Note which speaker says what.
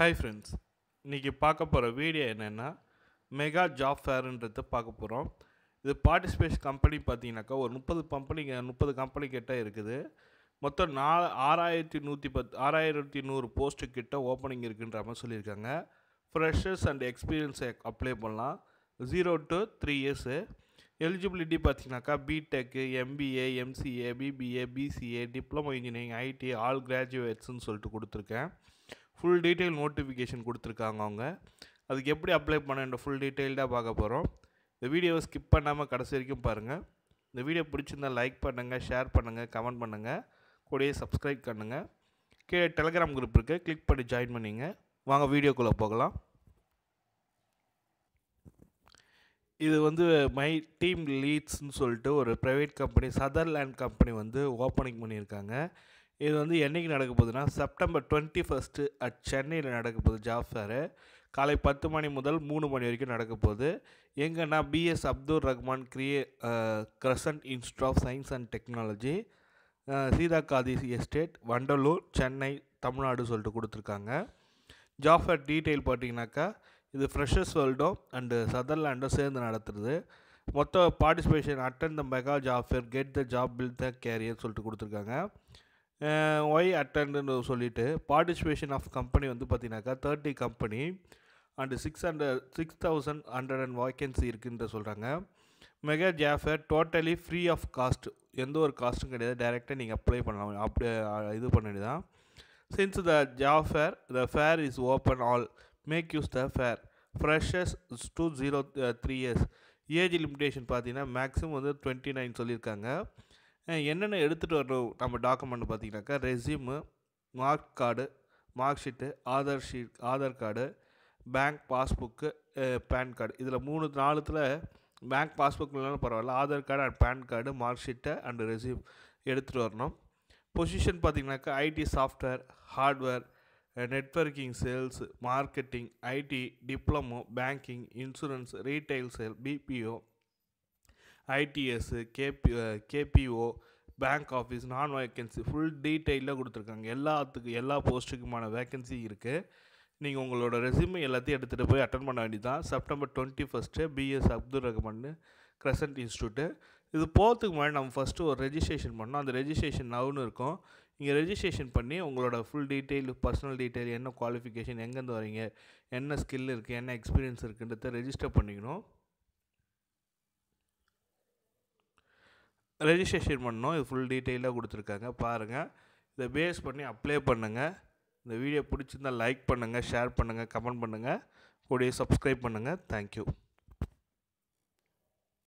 Speaker 1: hi friends இன்றைக்கி பார்க்க போகிற வீடியோ என்னென்னா மெகா ஜாப் ஃபேருன்றது பார்க்க போகிறோம் இது பார்ட்டிசிபேஷன் கம்பெனி பார்த்தீங்கன்னாக்கா ஒரு முப்பது கம்பெனிங்க முப்பது கம்பெனி கிட்ட இருக்குது மொத்தம் நாலு ஆறாயிரத்தி நூற்றி பத் ஆறாயிரத்தி நூறு போஸ்ட்டு கிட்ட ஓப்பனிங் இருக்குன்ற மாதிரி சொல்லியிருக்காங்க ஃப்ரெஷர்ஸ் அண்ட் எக்ஸ்பீரியன்ஸை அப்ளை பண்ணலாம் zero to three years eligibility பார்த்தீங்கன்னாக்கா BTech MBA MCA BBA BCA diploma engineering IT all கிராஜுவேட்ஸ்ன்னு சொல்லிட்டு கொடுத்துருக்கேன் ஃபுல் டீட்டெயில் நோட்டிஃபிகேஷன் கொடுத்துருக்காங்க அவங்க அதுக்கு எப்படி அப்ளை பண்ணுன்ற ஃபுல் டீட்டெயில்டாக பார்க்க போகிறோம் இந்த வீடியோவை ஸ்கிப் பண்ணாமல் கடைசி வரைக்கும் பாருங்கள் இந்த வீடியோ பிடிச்சிருந்தால் லைக் பண்ணுங்கள் ஷேர் பண்ணுங்கள் கமெண்ட் பண்ணுங்கள் கூடயே சப்ஸ்கிரைப் பண்ணுங்கள் கீழே டெலகிராம் குரூப் இருக்குது கிளிக் பண்ணி ஜாயின் பண்ணிங்க வாங்க வீடியோக்குள்ளே போகலாம் இது வந்து மை டீம் லீட்ஸ்ன்னு சொல்லிட்டு ஒரு ப்ரைவேட் கம்பெனி சதர்லேண்ட் கம்பெனி வந்து ஓப்பனிங் பண்ணியிருக்காங்க இது வந்து என்றைக்கு நடக்க போகுதுன்னா செப்டம்பர் டுவெண்ட்டி ஃபஸ்ட்டு அட் சென்னையில் நடக்க போகுது ஜாப் ஃபேரு காலை பத்து மணி முதல் மூணு மணி வரைக்கும் நடக்க போகுது எங்கன்னா பிஎஸ் அப்துல் ரஹ்மான் கிரியே crescent institute of science and technology Seethakathi estate Vandalur Chennai Tamil Nadu சொல்லிட்டு கொடுத்துருக்காங்க ஜாப் ஃபேர் டீட்டெயில் பார்த்தீங்கன்னாக்கா இது ஃப்ரெஷர்ஸ் வேர்ல்டும் அண்டு சதர்லாண்டும் சேர்ந்து நடத்துறது மொத்த participation attend the mega job fair get the job build the career சொல்லிட்டு கொடுத்துருக்காங்க ஒய் அட்டண்டுன்னு சொல்லிவிட்டு பார்ட்டிசிபேஷன் ஆஃப் கம்பெனி வந்து பார்த்தீங்கன்னாக்கா thirty company and six hundred six thousand hundred and vacancy இருக்குன்ற சொல்கிறாங்க mega job fair totally free of cost எந்த ஒரு காஸ்ட்டும் கிடையாது டைரெக்டாக நீங்கள் அப்ளை பண்ணலாம் அப்படி இது பண்ணிட்டு தான் since the job fair the fair is open all make use the fair freshers to zero three years age limitation பார்த்தீங்கன்னா மேக்ஸிமம் வந்து டுவெண்ட்டி நைன் சொல்லியிருக்காங்க என்னென்ன எடுத்துகிட்டு வரணும் நம்ம டாக்குமெண்ட் பார்த்திங்கனாக்கா resume mark card mark sheet Aadhaar sheet Aadhaar card bank passbook PAN card இதில் மூணு நாலுத்தில் பேங்க் பாஸ்புக் இல்லைனாலும் பரவாயில்ல Aadhaar card and PAN card mark ஷீட்டை அண்டு ரெசியூம் எடுத்துகிட்டு வரணும் பொசிஷன் பார்த்திங்கனாக்கா IT software hardware networking sales marketing IT diploma banking insurance retail sale BPO ITES கேபி கேபிஓ பேங்க் ஆஃபீஸ் நான் வேக்கன்சி ஃபுல் டீட்டெயிலாக கொடுத்துருக்காங்க எல்லாத்துக்கு எல்லா போஸ்ட்டுக்குமான வேக்கன்சி இருக்குது நீங்கள் உங்களோட ரெசியூம் எல்லாத்தையும் எடுத்துகிட்டு போய் அட்டன் பண்ண வேண்டியதான் September twenty first BS Abdul Rahman crescent institute இது போகிறதுக்கு முன்னாடி நம்ம ஃபஸ்ட்டு ஒரு ரெஜிஸ்ட்ரேஷன் பண்ணோம் அந்த ரெஜிஸ்ட்ரேஷன் நவுன்னு இருக்கும் இங்கே ரெஜிஸ்ட்ரேஷன் பண்ணி உங்களோட ஃபுல் டீட்டெயில் பர்சனல் டீட்டெயில் என்ன குவாலிஃபிகேஷன் எங்கேருந்து வரீங்க என்ன ஸ்கில் இருக்குது என்ன எக்ஸ்பீரியன்ஸ் இருக்குன்றத ரெஜிஸ்டர் பண்ணிக்கணும் ரெஜிஸ்ட்ரேஷன் பண்ணணும் இது ஃபுல் டீட்டெயிலாக கொடுத்துருக்காங்க பாருங்கள் இதை பேஸ் பண்ணி அப்ளை பண்ணுங்கள் இந்த வீடியோ பிடிச்சிருந்தால் லைக் பண்ணுங்கள் ஷேர் பண்ணுங்கள் கமெண்ட் பண்ணுங்கள் கூடிய சப்ஸ்கிரைப் பண்ணுங்கள் தேங்க்யூ